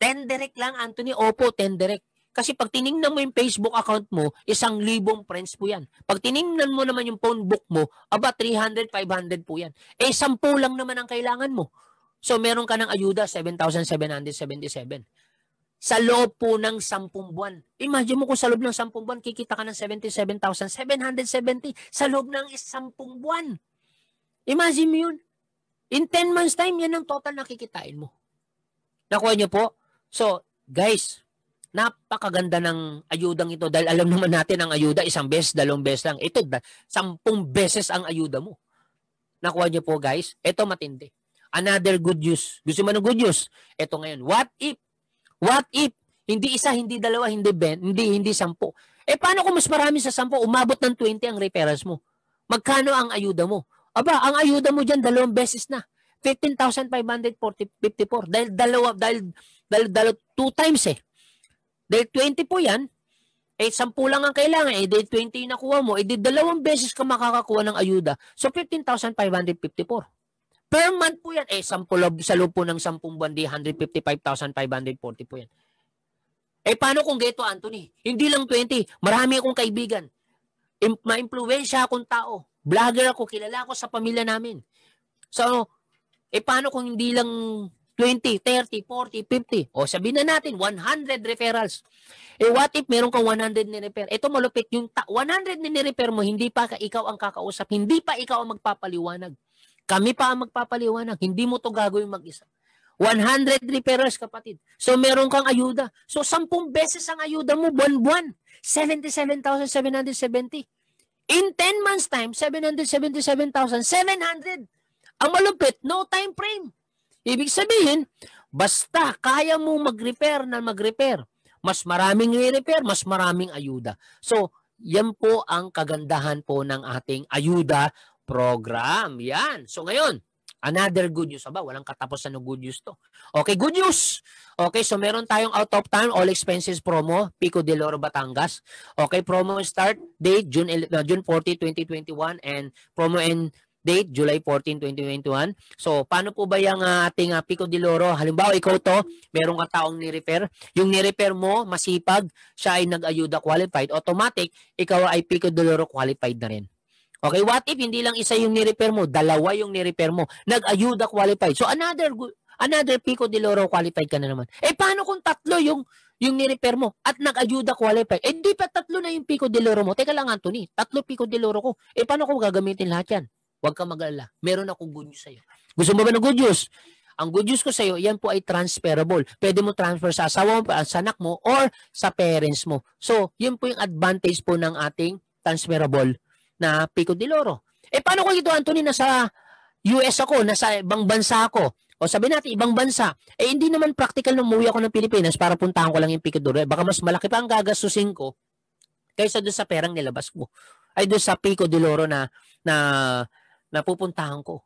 Speaker 1: direct lang, Anthony. Opo, direct. Kasi pag tiningnan mo yung Facebook account mo, isang libong friends po yan. Pag tiningnan mo naman yung phone book mo, aba 300, 500 po yan. Eh, sampu lang naman ang kailangan mo. So, meron ka ng ayuda, 7,777. Sa loob po ng 10 buwan. Imagine mo kung sa loob ng 10 buwan, kikita ka ng 77,770 sa loob ng 10 buwan. Imagine mo yun. In 10 months time, yan ang total na kikitain mo. Nakuha niyo po? So, guys, napakaganda ng ayudang ito dahil alam naman natin ang ayuda isang beses, dalawang beses lang. Ito, sampung beses ang ayuda mo. Nakuha niyo po guys, ito matindi. Another good news. Gusto mo ng good news? Ito ngayon. What if? What if? Hindi isa, hindi dalawa, hindi ben, hindi, hindi sampu. Eh paano kung mas marami sa sampu, umabot ng 20 ang referrals mo? Magkano ang ayuda mo? Aba, ang ayuda mo dyan dalawang beses na. 15,554 dahil dalawa dahil dahil, dahil two times eh. Dahil 20 po 'yan. Eh, 10 lang ang kailangan. Eh, dahil 20 yung nakuha mo. Eh, dalawang beses ka makakakuha ng ayuda. So, 15,554. Per month po yan. Eh, 10 sa loob ng 10 buwan, 155,540 po yan. Eh, paano kung geto, Anthony? Hindi lang 20. Marami akong kaibigan. Im- ma-impluensya akong tao. Vlogger ako. Kilala ako sa pamilya namin. So, eh paano kung hindi lang 20, 30, 40, 50? O sabihin na natin 100 referrals. Eh what if meron kang 100 ni refer Ito malupit yung 100 ni refer mo, hindi pa ka ikaw ang kakausap, hindi pa ikaw ang magpapaliwanag. Kami pa ang magpapaliwanag, hindi mo to gagawin mag-isa. 100 referrals kapatid. So meron kang ayuda. So 10 beses ang ayuda mo buwan-buwan. 77,770. In 10 months time, 777,700. Ang malupit, no time frame. Ibig sabihin, basta kaya mo mag-repair na mag-repair. Mas maraming re-repair, mas maraming ayuda. So, yan po ang kagandahan po ng ating ayuda program. Yan. So, ngayon, another good news. Aba, walang katapusan ng good news to. Okay, good news. Okay, so meron tayong out of town, all expenses promo, Pico de Loro, Batangas. Okay, promo start date, June, uh, June 40, 2021 and promo end date, July 14, 2021. So, paano po ba yung uh, ating uh, Pico de Loro? Halimbawa, ikaw to, merong ka taong ni-repair. Yung ni-repair mo, masipag, siya ay nag-ayuda qualified. Automatic, ikaw ay Pico de Loro qualified na rin. Okay, what if hindi lang isa yung ni-repair mo, dalawa yung ni-repair mo, nag-ayuda qualified. So, another another Pico de Loro qualified ka na naman. Eh, paano kung tatlo yung yung ni-repair mo at nag-ayuda qualified. Eh, di pa tatlo na yung Pico de Loro mo. Teka lang, Anthony, tatlo Pico de Loro ko. Eh, paano ko gagamitin lahat yan? Huwag ka mag-alala. Meron akong good news sa'yo. Gusto mo ba ng good news? Ang good news ko sa iyo, yan po ay transferable. Pwede mo transfer sa asawa mo, sa anak mo, or sa parents mo. So, yun po yung advantage po ng ating transferable na Pico de Loro. Eh, paano ko ito, Anthony, nasa US ako, nasa ibang bansa ako, o sabi natin, ibang bansa, eh hindi naman practical na umuwi ako ng Pilipinas para puntahan ko lang yung Pico de Loro. Eh, baka mas malaki pa ang gagastusin ko kaysa doon sa perang nilabas ko. Ay doon sa Pico de Loro na, na na pupuntahan ko.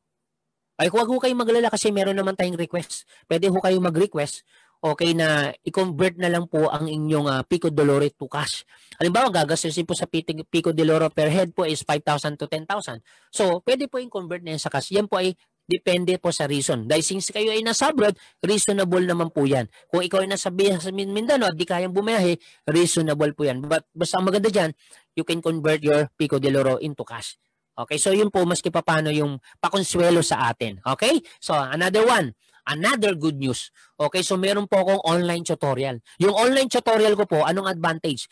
Speaker 1: Ay huwag ho kayong maglala kasi meron naman tayong request. Pwede ho kayong mag-request okay na i-convert na lang po ang inyong uh, Pico Dolore to cash. Halimbawa, ang gagastusin po sa Pico Dolore per head po is 5,000 to 10,000. So, pwede po i-convert na yan sa cash. Yan po ay depende po sa reason. Dahil since kayo ay nasa abroad, reasonable naman po yan. Kung ikaw ay nasa sa Mindanao at di kayang bumiyahe, reasonable po yan. But basta ang maganda dyan, you can convert your Pico de Loro into cash. Okay, so yun po maski papano yung pakonsuelo sa atin. Okay? So another one, another good news. Okay, so meron po akong online tutorial. Yung online tutorial ko po, anong advantage?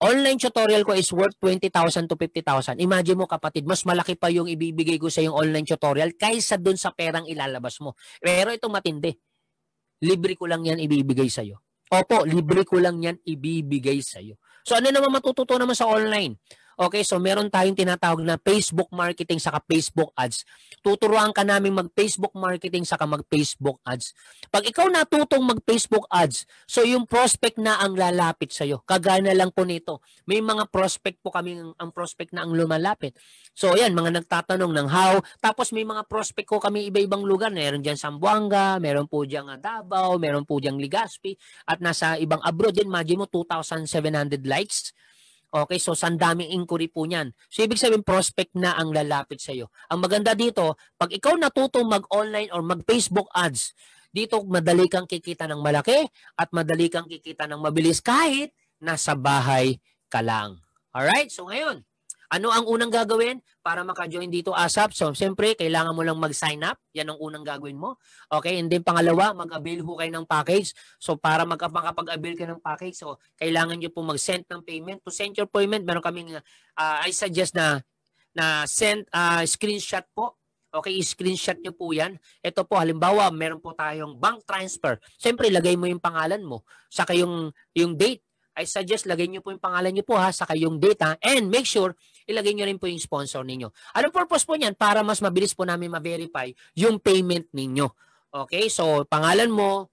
Speaker 1: Online tutorial ko is worth 20,000 to 50,000. Imagine mo kapatid, mas malaki pa yung ibibigay ko sa yung online tutorial kaysa dun sa perang ilalabas mo. Pero ito matindi. Libre ko lang yan ibibigay sa'yo. Opo, libre ko lang yan ibibigay sa'yo. So ano naman matututo naman sa online? Okay, so meron tayong tinatawag na Facebook marketing saka Facebook ads. Tuturuan ka namin mag-Facebook marketing saka mag-Facebook ads. Pag ikaw natutong mag-Facebook ads, so yung prospect na ang lalapit sa'yo. Kagaya na lang po nito. May mga prospect po kami ang, prospect na ang lumalapit. So ayan, mga nagtatanong ng how. Tapos may mga prospect ko kami iba-ibang lugar. Meron dyan Sambuanga, meron po dyan ah, Davao, meron po dyan Legazpi. At nasa ibang abroad din, imagine mo 2,700 likes. Okay, so sandaming inquiry po niyan. So ibig sabihin prospect na ang lalapit sa iyo. Ang maganda dito, pag ikaw natuto mag-online or mag-Facebook ads, dito madali kang kikita ng malaki at madali kang kikita ng mabilis kahit nasa bahay ka lang. All right? so ngayon, ano ang unang gagawin para maka-join dito ASAP? So, siyempre, kailangan mo lang mag-sign up. Yan ang unang gagawin mo. Okay, and then pangalawa, mag-avail ho kayo ng package. So, para makapag-avail ka ng package, so, kailangan nyo po mag-send ng payment. To send your payment, meron kaming, uh, I suggest na, na send uh, screenshot po Okay, screenshot nyo po yan. Ito po, halimbawa, meron po tayong bank transfer. Siyempre, lagay mo yung pangalan mo, saka yung, yung date. I suggest lagay nyo po yung pangalan nyo po ha, saka yung date And make sure ilagay nyo rin po yung sponsor ninyo. Anong purpose po niyan? Para mas mabilis po namin ma-verify yung payment ninyo. Okay? So, pangalan mo,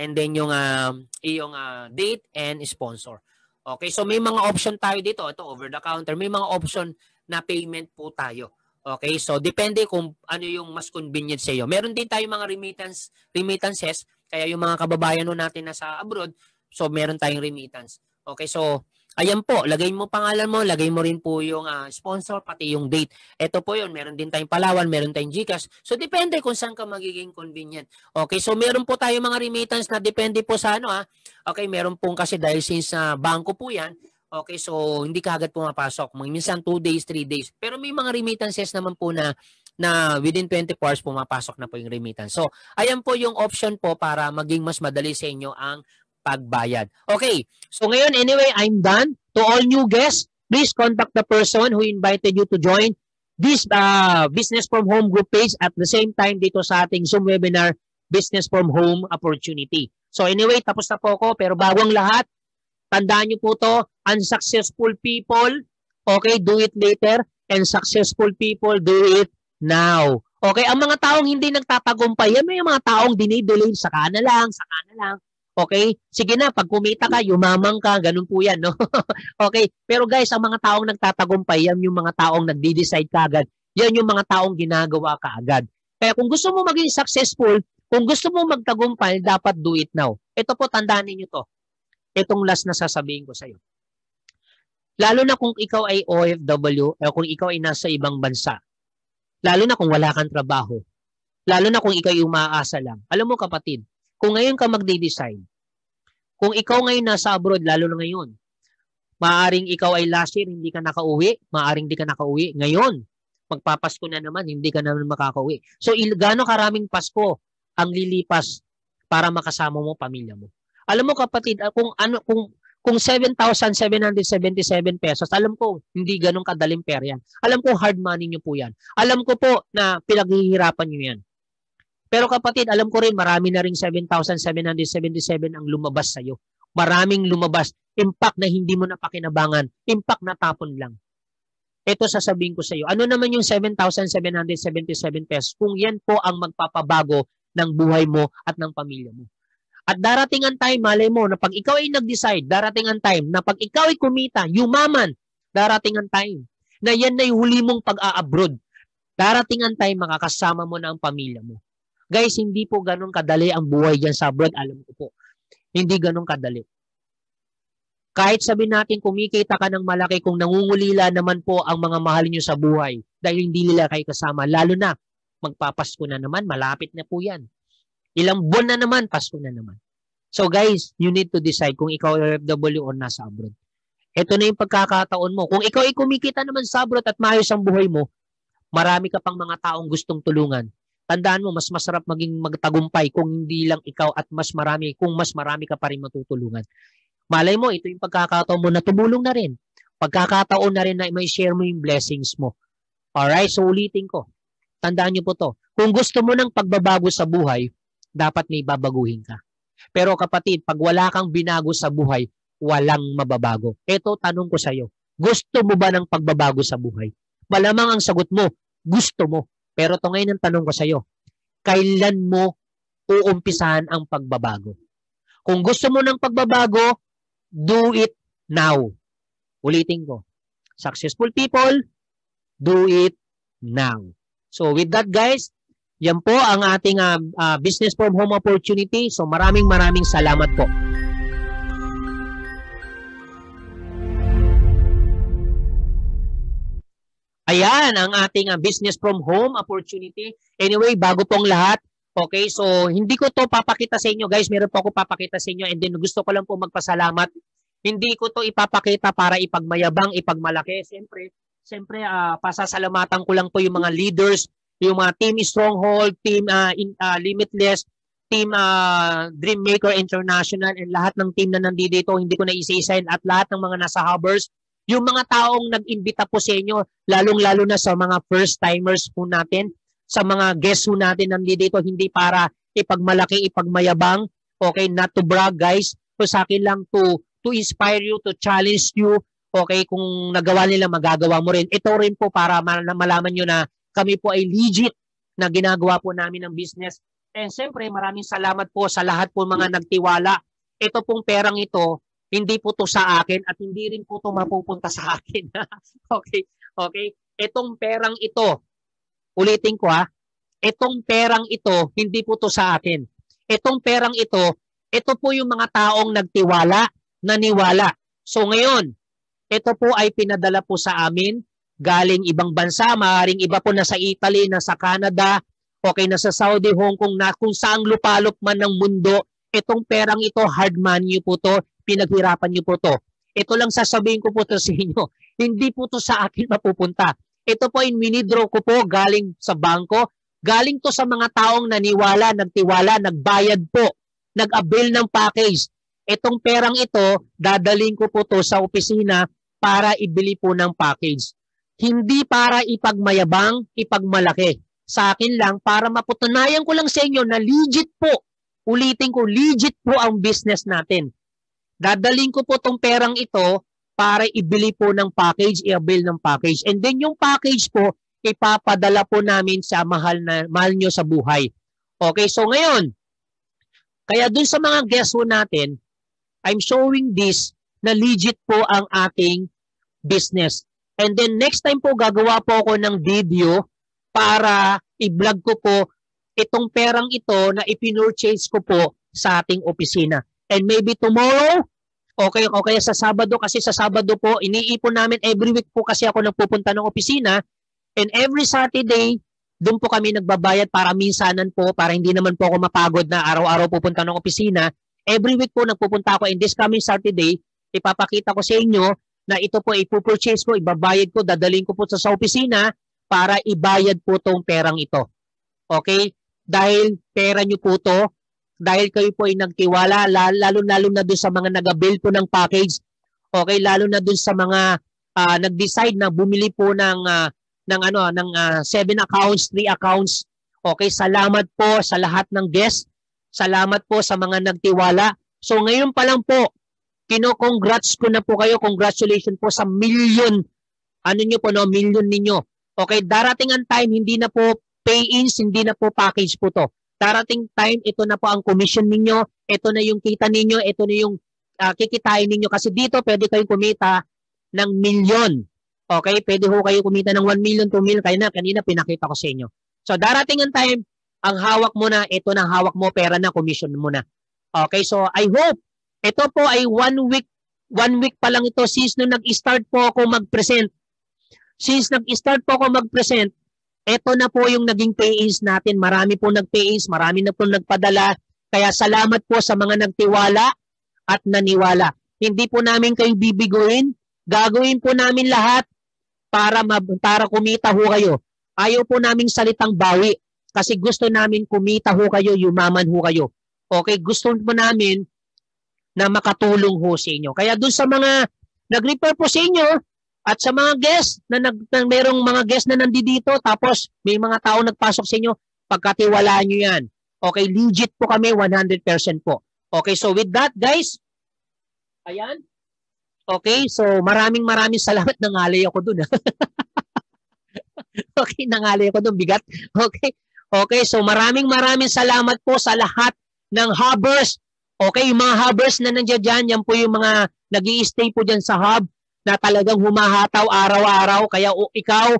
Speaker 1: and then yung, uh, yung uh, date and sponsor. Okay? So, may mga option tayo dito. Ito, over the counter. May mga option na payment po tayo. Okay? So, depende kung ano yung mas convenient sa iyo. Meron din tayo mga remittance, remittances. Kaya yung mga kababayan natin na sa abroad, so meron tayong remittance. Okay? So, Ayan po, lagay mo pangalan mo, lagay mo rin po yung uh, sponsor, pati yung date. Ito po yun, meron din tayong Palawan, meron tayong Gcash. So, depende kung saan ka magiging convenient. Okay, so meron po tayo mga remittance na depende po sa ano ha. Ah. Okay, meron po kasi dahil since uh, ah, banko po yan, okay, so hindi ka agad pumapasok. Minsan 2 days, 3 days. Pero may mga remittances naman po na na within 24 hours pumapasok na po yung remittance. So, ayan po yung option po para maging mas madali sa inyo ang pagbayad. Okay, so ngayon anyway, I'm done. To all new guests, please contact the person who invited you to join this uh, Business from Home group page at the same time dito sa ating Zoom webinar, Business from Home Opportunity. So anyway, tapos na po ako, pero bago ang lahat, tandaan niyo po to, unsuccessful people, okay, do it later, and successful people, do it now. Okay, ang mga taong hindi nagtatagumpay, yan may mga taong dinidelay sa kana lang, saka na lang, Okay? Sige na, pag kumita ka, yumamang ka, ganun po yan, no? [laughs] okay? Pero guys, ang mga taong nagtatagumpay, yan yung mga taong nagde-decide ka agad. Yan yung mga taong ginagawa ka agad. Kaya kung gusto mo maging successful, kung gusto mo magtagumpay, dapat do it now. Ito po, tandaan ninyo to. Itong last na sasabihin ko sa'yo. Lalo na kung ikaw ay OFW, o eh, kung ikaw ay nasa ibang bansa. Lalo na kung wala kang trabaho. Lalo na kung ikaw ay umaasa lang. Alam mo kapatid, kung ngayon ka magde design kung ikaw ngayon nasa abroad, lalo na ngayon, maaring ikaw ay last year, hindi ka nakauwi, maaring hindi ka nakauwi. Ngayon, magpapasko na naman, hindi ka naman makakauwi. So, il- gano'ng karaming Pasko ang lilipas para makasama mo pamilya mo. Alam mo kapatid, ah, kung ano kung kung 7,777 pesos, alam ko hindi ganun kadaling pera yan. Alam ko hard money niyo po yan. Alam ko po na pinaghihirapan niyo yan. Pero kapatid, alam ko rin marami na rin 7,777 ang lumabas sa'yo. Maraming lumabas. Impact na hindi mo napakinabangan. Impact na tapon lang. Ito sasabihin ko sa iyo. Ano naman yung 7,777 pesos kung yan po ang magpapabago ng buhay mo at ng pamilya mo? At darating ang time, malay mo, na pag ikaw ay nag-decide, darating ang time, na pag ikaw ay kumita, yumaman, darating ang time, na yan na yung huli mong pag-a-abroad. Darating ang time, makakasama mo na ang pamilya mo. Guys, hindi po ganun kadali ang buhay dyan sa abroad. Alam ko po. Hindi ganun kadali. Kahit sabi natin kumikita ka ng malaki kung nangungulila naman po ang mga mahal nyo sa buhay dahil hindi nila kayo kasama. Lalo na, magpapasko na naman, malapit na po yan. Ilang buwan na naman, Pasko na naman. So guys, you need to decide kung ikaw OFW or nasa abroad. Ito na yung pagkakataon mo. Kung ikaw ay kumikita naman sa abroad at maayos ang buhay mo, marami ka pang mga taong gustong tulungan tandaan mo, mas masarap maging magtagumpay kung hindi lang ikaw at mas marami, kung mas marami ka pa rin matutulungan. Malay mo, ito yung pagkakataon mo na tumulong na rin. Pagkakataon na rin na may share mo yung blessings mo. Alright, so ulitin ko. Tandaan niyo po to. Kung gusto mo ng pagbabago sa buhay, dapat may babaguhin ka. Pero kapatid, pag wala kang binago sa buhay, walang mababago. Ito, tanong ko sa iyo. Gusto mo ba ng pagbabago sa buhay? Malamang ang sagot mo, gusto mo. Pero ito ngayon ang tanong ko sa iyo. Kailan mo uumpisahan ang pagbabago? Kung gusto mo ng pagbabago, do it now. Ulitin ko. Successful people, do it now. So with that guys, yan po ang ating uh, uh, business from home opportunity. So maraming maraming salamat po. Ayan ang ating ah, business from home opportunity. Anyway, bago pong lahat, okay, so hindi ko to papakita sa inyo guys, meron po ako papakita sa inyo and then gusto ko lang po magpasalamat. Hindi ko to ipapakita para ipagmayabang, ipagmalaki. Siyempre, siyempre uh, pasasalamatan ko lang po yung mga leaders, yung mga team Stronghold, team uh, in, uh, Limitless, team uh, Dreammaker International and lahat ng team na nandito, hindi ko na isa-isahin at lahat ng mga nasa hubers yung mga taong nag-imbita po sa inyo, lalong-lalo na sa mga first-timers po natin, sa mga guests po natin nandito, hindi para ipagmalaki, ipagmayabang, okay, not to brag guys, so sa akin lang to, to inspire you, to challenge you, okay, kung nagawa nila, magagawa mo rin. Ito rin po para malaman nyo na kami po ay legit na ginagawa po namin ng business. And siyempre, maraming salamat po sa lahat po mga nagtiwala. Ito pong perang ito, hindi po to sa akin at hindi rin po to mapupunta sa akin. [laughs] okay? Okay? Itong perang ito, ulitin ko ha, itong perang ito, hindi po to sa akin. Itong perang ito, ito po yung mga taong nagtiwala, naniwala. So ngayon, ito po ay pinadala po sa amin galing ibang bansa, maaaring iba po na sa Italy, nasa Canada, okay na sa Saudi, Hong Kong, na kung saang lupalop man ng mundo, itong perang ito, hard money po to, Pinaghirapan niyo po to. Ito lang sasabihin ko po to sa inyo. [laughs] Hindi po to sa akin mapupunta. Ito po in winidraw ko po galing sa bangko. Galing to sa mga taong naniwala, nagtiwala, nagbayad po, nag-avail ng package. Itong perang ito, dadaling ko po to sa opisina para ibili po ng package. Hindi para ipagmayabang, ipagmalaki. Sa akin lang, para mapatunayan ko lang sa inyo na legit po, ulitin ko, legit po ang business natin dadaling ko po tong perang ito para ibili po ng package, i-avail ng package. And then yung package po, ipapadala po namin sa mahal, na, mahal nyo sa buhay. Okay, so ngayon, kaya dun sa mga guests po natin, I'm showing this na legit po ang ating business. And then next time po gagawa po ako ng video para i-vlog ko po itong perang ito na ipinurchase ko po sa ating opisina and maybe tomorrow, okay, okay sa Sabado kasi sa Sabado po, iniipon namin every week po kasi ako nagpupunta ng opisina and every Saturday, doon po kami nagbabayad para minsanan po, para hindi naman po ako mapagod na araw-araw pupunta ng opisina. Every week po nagpupunta ako and this coming Saturday, ipapakita ko sa inyo na ito po ipupurchase ko, ibabayad ko, dadalhin ko po sa, sa opisina para ibayad po tong perang ito. Okay? Dahil pera nyo po to dahil kayo po ay nagtiwala, lalo-lalo na doon sa mga nag avail po ng package, okay, lalo na doon sa mga uh, nag-decide na bumili po ng, uh, ng, ano, ng uh, ah, 7 accounts, 3 accounts. Okay, salamat po sa lahat ng guests. Salamat po sa mga nagtiwala. So ngayon pa lang po, kino-congrats ko na po kayo. Congratulations po sa million. Ano nyo po, no? Million ninyo. Okay, darating ang time, hindi na po pay-ins, hindi na po package po to. Darating time, ito na po ang commission ninyo, ito na yung kita ninyo, ito na yung uh, kikitain ninyo. Kasi dito pwede kayong kumita ng milyon. Okay? Pwede ho kayo kumita ng 1 million, 2 million. Kaya na, kanina pinakita ko sa inyo. So darating ang time, ang hawak mo na, ito na hawak mo, pera na, commission mo na. Okay? So I hope, ito po ay one week, one week pa lang ito since nung nag-start po ako mag-present. Since nag-start po ako mag-present, ito na po yung naging PAs natin. Marami po nag-PAs, marami na po nagpadala. Kaya salamat po sa mga nagtiwala at naniwala. Hindi po namin kayo bibiguin. Gagawin po namin lahat para, para kumita ho kayo. Ayaw po naming salitang bawi kasi gusto namin kumita ho kayo, yumaman ho kayo. Okay, gusto po namin na makatulong ho sa inyo. Kaya doon sa mga nag-refer po sa inyo, at sa mga guest na, nag, na merong mga guest na nandito tapos may mga tao nagpasok sa inyo, pagkatiwalaan nyo yan. Okay, legit po kami, 100% po. Okay, so with that guys, ayan. Okay, so maraming maraming salamat. [laughs] Nangalay ako dun. [laughs] okay, nangalay ako dun. Bigat. Okay. Okay, so maraming maraming salamat po sa lahat ng hubbers. Okay, mga hubbers na nandiyan dyan, yan po yung mga nag stay po dyan sa hub na talagang humahataw araw-araw. Kaya o, ikaw,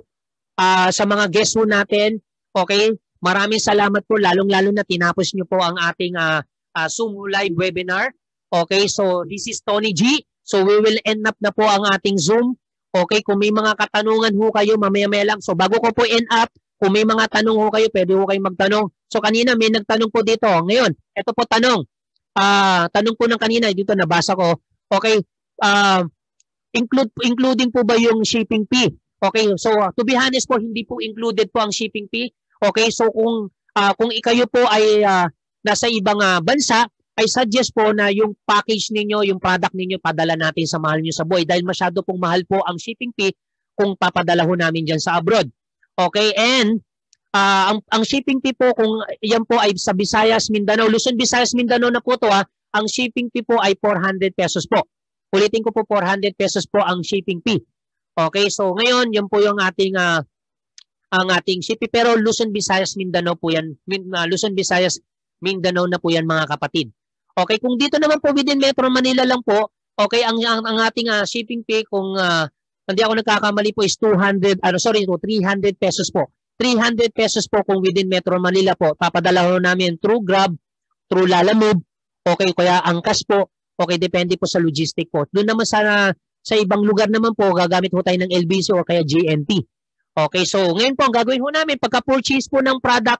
Speaker 1: uh, sa mga guests po natin, okay, maraming salamat po, lalong-lalo na tinapos nyo po ang ating uh, uh, Zoom live webinar. Okay, so this is Tony G. So we will end up na po ang ating Zoom. Okay, kung may mga katanungan ho kayo, mamaya-maya lang. So bago ko po end up, kung may mga tanong ho kayo, pwede ho kayong magtanong. So kanina may nagtanong po dito. Ngayon, ito po tanong. Uh, tanong po ng kanina, dito nabasa ko. Okay, uh, Include, including po ba yung shipping fee? Okay, so uh, to be honest po, hindi po included po ang shipping fee. Okay, so kung uh, kung ikayo po ay uh, nasa ibang uh, bansa, I suggest po na yung package ninyo, yung product ninyo, padala natin sa mahal nyo sa buhay dahil masyado pong mahal po ang shipping fee kung papadala ho namin dyan sa abroad. Okay, and uh, ang, ang shipping fee po, kung yan po ay sa Visayas, Mindanao, Luzon, Visayas, Mindanao na po to ha, ang shipping fee po ay 400 pesos po. Ulitin ko po 400 pesos po ang shipping fee. Okay, so ngayon yun po yung ating uh, ang ating shipping pero Luzon, Visayas, Mindanao po yan. Min, ah, Luzon, Visayas, Mindanao na po yan mga kapatid. Okay, kung dito naman po within Metro Manila lang po, okay, ang ang, ang ating uh, shipping fee kung uh, hindi ako nagkakamali po is 200, ano sorry, 300 pesos po. 300 pesos po kung within Metro Manila po. Papadala ho namin through Grab, through Lalamove. Okay, kaya ang cash po Okay, depende po sa logistic port. Doon naman sa, sa ibang lugar naman po, gagamit po tayo ng LBC o kaya GNT. Okay, so ngayon po ang gagawin po namin, pagka-purchase po ng product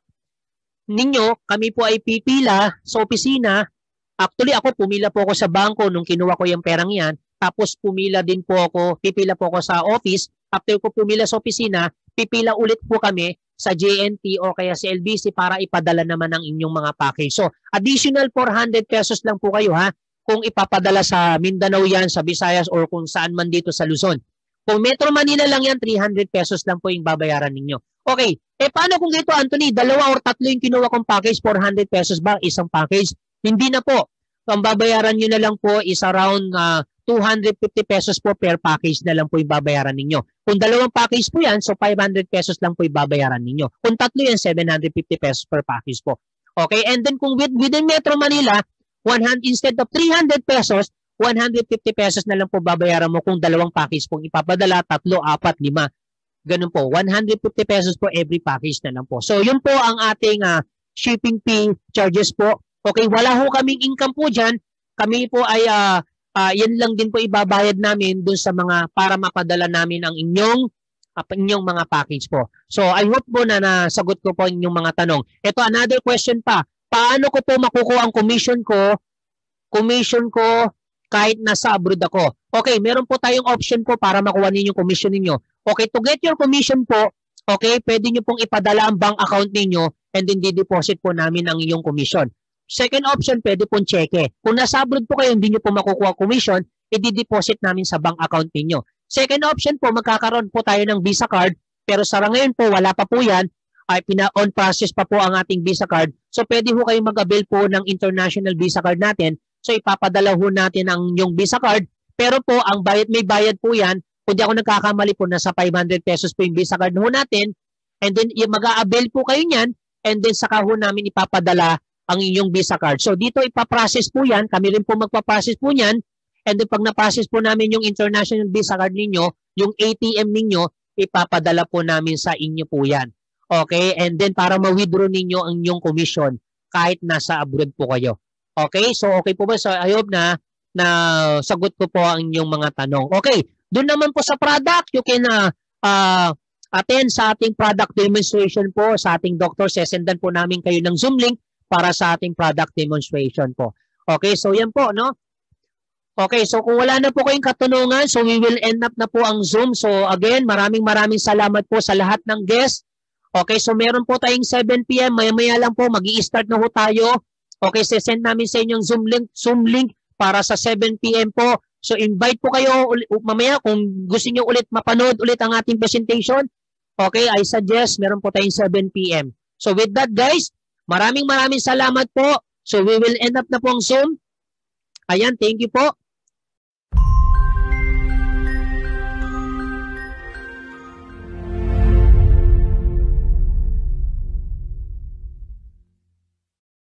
Speaker 1: ninyo, kami po ay pipila sa opisina. Actually, ako pumila po ako sa bangko nung kinuha ko yung perang yan. Tapos pumila din po ako, pipila po ako sa office. After ko pumila sa opisina, pipila ulit po kami sa JNT o kaya sa LBC para ipadala naman ang inyong mga package. So, additional 400 pesos lang po kayo ha kung ipapadala sa Mindanao yan, sa Visayas, or kung saan man dito sa Luzon. Kung Metro Manila lang yan, 300 pesos lang po yung babayaran ninyo. Okay, eh paano kung dito, Anthony, dalawa or tatlo yung kinuha kong package, 400 pesos ba isang package? Hindi na po. So, ang babayaran nyo na lang po is around uh, ah, 250 pesos po per package na lang po yung babayaran ninyo. Kung dalawang package po yan, so 500 pesos lang po yung babayaran ninyo. Kung tatlo yan, 750 pesos per package po. Okay, and then kung within Metro Manila, 100, instead of 300 pesos, 150 pesos na lang po babayaran mo kung dalawang package pong ipapadala, tatlo, apat, lima. Ganun po, 150 pesos po every package na lang po. So, yun po ang ating uh, shipping fee charges po. Okay, wala ho kaming income po dyan. Kami po ay, uh, uh, yan lang din po ibabayad namin dun sa mga, para mapadala namin ang inyong uh, inyong mga package po. So I hope po na nasagot ko po inyong mga tanong. Ito another question pa paano ko po makukuha ang commission ko, commission ko kahit nasa abroad ako. Okay, meron po tayong option po para makuha ninyo yung commission ninyo. Okay, to get your commission po, okay, pwede nyo pong ipadala ang bank account ninyo and then di-deposit po namin ang iyong commission. Second option, pwede pong cheque. Kung nasa abroad po kayo, hindi nyo po makukuha commission, i-deposit namin sa bank account ninyo. Second option po, magkakaroon po tayo ng Visa card, pero sa ngayon po, wala pa po yan ay pina-on process pa po ang ating Visa card. So pwede ho kayong mag-avail po ng international Visa card natin. So ipapadala ho natin ang yung Visa card. Pero po, ang bayad, may bayad po yan. Pwede ako nagkakamali po, nasa 500 pesos po yung Visa card ho natin. And then mag-avail po kayo niyan. And then saka ho namin ipapadala ang inyong Visa card. So dito ipaprocess po yan. Kami rin po magpaprocess po niyan. And then pag na-process po namin yung international Visa card ninyo, yung ATM ninyo, ipapadala po namin sa inyo po yan. Okay? And then para ma-withdraw ninyo ang inyong commission kahit nasa abroad po kayo. Okay? So okay po ba? So I hope na na sagot ko po ang inyong mga tanong. Okay. Doon naman po sa product, you can uh, uh, attend sa ating product demonstration po sa ating doctor. Sesendan po namin kayo ng Zoom link para sa ating product demonstration po. Okay, so yan po, no? Okay, so kung wala na po kayong katanungan, so we will end up na po ang Zoom. So again, maraming maraming salamat po sa lahat ng guests Okay, so meron po tayong 7pm. Maya-maya lang po, mag start na po tayo. Okay, sesend namin sa inyo yung Zoom link, Zoom link para sa 7pm po. So invite po kayo mamaya kung gusto niyo ulit mapanood ulit ang ating presentation. Okay, I suggest meron po tayong 7pm. So with that guys, maraming maraming salamat po. So we will end up na po ang Zoom. Ayan, thank you po.